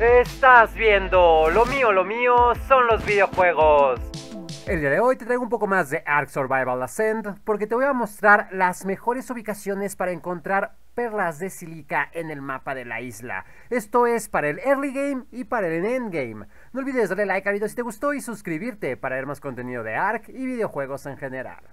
Estás viendo, lo mío, lo mío son los videojuegos. El día de hoy te traigo un poco más de Ark Survival Ascent porque te voy a mostrar las mejores ubicaciones para encontrar perlas de silica en el mapa de la isla. Esto es para el early game y para el endgame. No olvides darle like al video si te gustó y suscribirte para ver más contenido de Ark y videojuegos en general.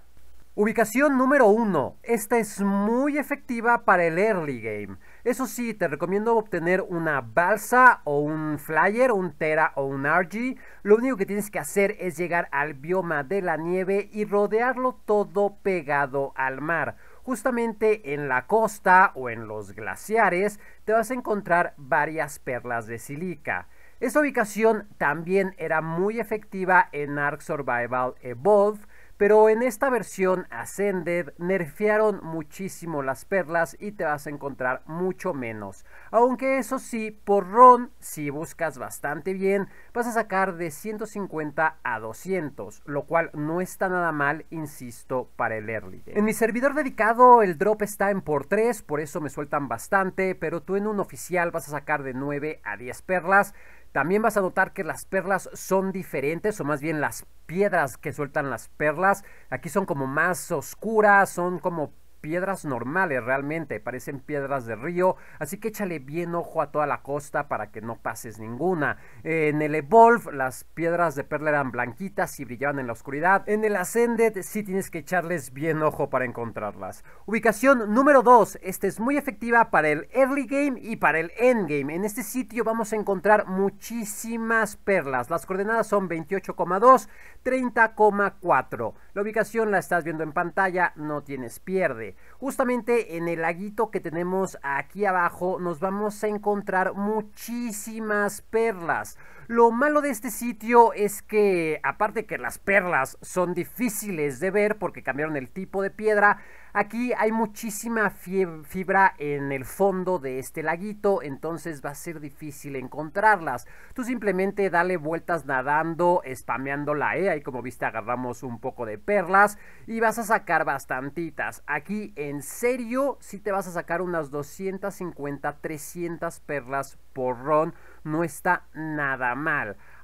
Ubicación número 1. Esta es muy efectiva para el early game. Eso sí, te recomiendo obtener una balsa o un flyer, un tera o un argy. Lo único que tienes que hacer es llegar al bioma de la nieve y rodearlo todo pegado al mar. Justamente en la costa o en los glaciares te vas a encontrar varias perlas de silica. Esta ubicación también era muy efectiva en Ark Survival Evolved pero en esta versión Ascended nerfearon muchísimo las perlas y te vas a encontrar mucho menos. Aunque eso sí, por Ron, si buscas bastante bien, vas a sacar de 150 a 200, lo cual no está nada mal, insisto, para el early. En mi servidor dedicado el drop está en por 3, por eso me sueltan bastante, pero tú en un oficial vas a sacar de 9 a 10 perlas. También vas a notar que las perlas son diferentes, o más bien las piedras que sueltan las perlas. Aquí son como más oscuras, son como piedras normales realmente, parecen piedras de río, así que échale bien ojo a toda la costa para que no pases ninguna. Eh, en el Evolve las piedras de perla eran blanquitas y brillaban en la oscuridad. En el Ascended sí tienes que echarles bien ojo para encontrarlas. Ubicación número 2, esta es muy efectiva para el early game y para el end game. En este sitio vamos a encontrar muchísimas perlas. Las coordenadas son 28,2, 30,4. La ubicación la estás viendo en pantalla, no tienes pierde. Justamente en el laguito que tenemos aquí abajo nos vamos a encontrar muchísimas perlas. Lo malo de este sitio es que, aparte que las perlas son difíciles de ver porque cambiaron el tipo de piedra, aquí hay muchísima fibra en el fondo de este laguito, entonces va a ser difícil encontrarlas. Tú simplemente dale vueltas nadando, spameando la E, ¿eh? ahí como viste agarramos un poco de perlas y vas a sacar bastantitas. Aquí en serio si te vas a sacar unas 250, 300 perlas por ron, no está nada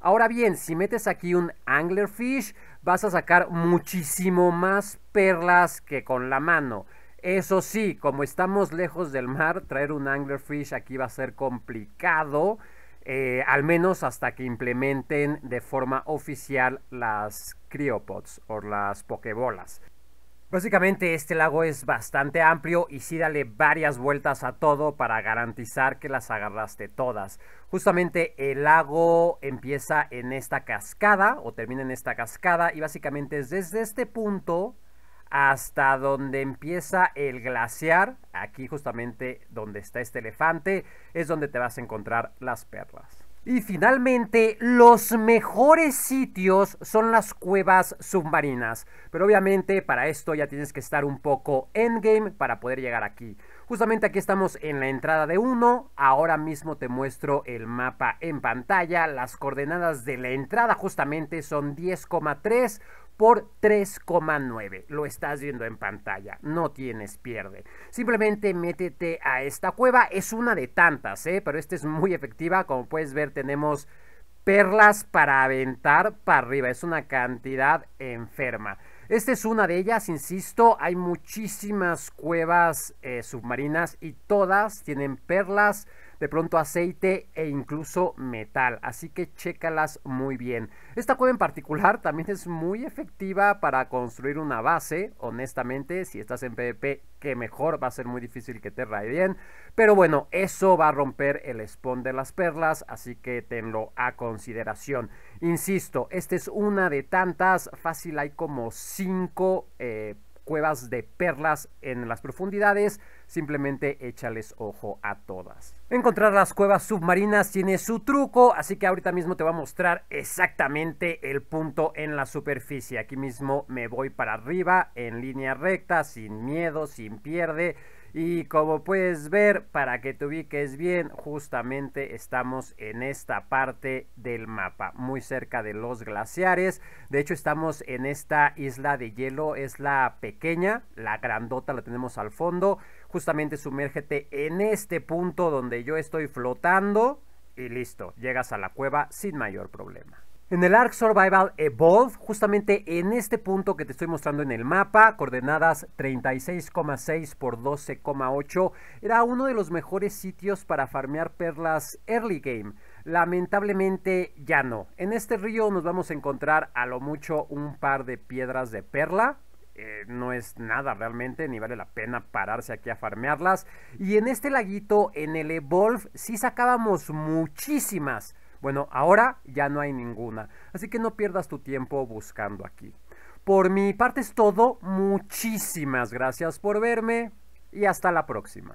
Ahora bien, si metes aquí un anglerfish, vas a sacar muchísimo más perlas que con la mano. Eso sí, como estamos lejos del mar, traer un anglerfish aquí va a ser complicado. Eh, al menos hasta que implementen de forma oficial las criopods o las pokebolas. Básicamente este lago es bastante amplio y sí dale varias vueltas a todo para garantizar que las agarraste todas. Justamente el lago empieza en esta cascada o termina en esta cascada y básicamente es desde este punto hasta donde empieza el glaciar. Aquí justamente donde está este elefante es donde te vas a encontrar las perlas. Y finalmente, los mejores sitios son las cuevas submarinas. Pero obviamente para esto ya tienes que estar un poco endgame para poder llegar aquí. Justamente aquí estamos en la entrada de 1, Ahora mismo te muestro el mapa en pantalla. Las coordenadas de la entrada justamente son 10,3 por 3,9. Lo estás viendo en pantalla, no tienes pierde. Simplemente métete a esta cueva, es una de tantas, ¿eh? pero esta es muy efectiva. Como puedes ver, tenemos perlas para aventar para arriba, es una cantidad enferma. Esta es una de ellas, insisto, hay muchísimas cuevas eh, submarinas y todas tienen perlas de pronto aceite e incluso metal, así que chécalas muy bien. Esta cueva en particular también es muy efectiva para construir una base, honestamente, si estás en PvP, que mejor, va a ser muy difícil que te bien pero bueno, eso va a romper el spawn de las perlas, así que tenlo a consideración. Insisto, esta es una de tantas, fácil hay como 5 cuevas de perlas en las profundidades, simplemente échales ojo a todas. Encontrar las cuevas submarinas tiene su truco, así que ahorita mismo te voy a mostrar exactamente el punto en la superficie. Aquí mismo me voy para arriba en línea recta, sin miedo, sin pierde. Y como puedes ver, para que te ubiques bien, justamente estamos en esta parte del mapa, muy cerca de los glaciares. De hecho, estamos en esta isla de hielo, es la pequeña, la grandota la tenemos al fondo. Justamente sumérgete en este punto donde yo estoy flotando y listo, llegas a la cueva sin mayor problema. En el Ark Survival Evolve, justamente en este punto que te estoy mostrando en el mapa, coordenadas 36,6 por 12,8, era uno de los mejores sitios para farmear perlas early game. Lamentablemente ya no. En este río nos vamos a encontrar a lo mucho un par de piedras de perla, eh, no es nada realmente, ni vale la pena pararse aquí a farmearlas. Y en este laguito, en el Evolve, sí sacábamos muchísimas. Bueno, ahora ya no hay ninguna, así que no pierdas tu tiempo buscando aquí. Por mi parte es todo, muchísimas gracias por verme y hasta la próxima.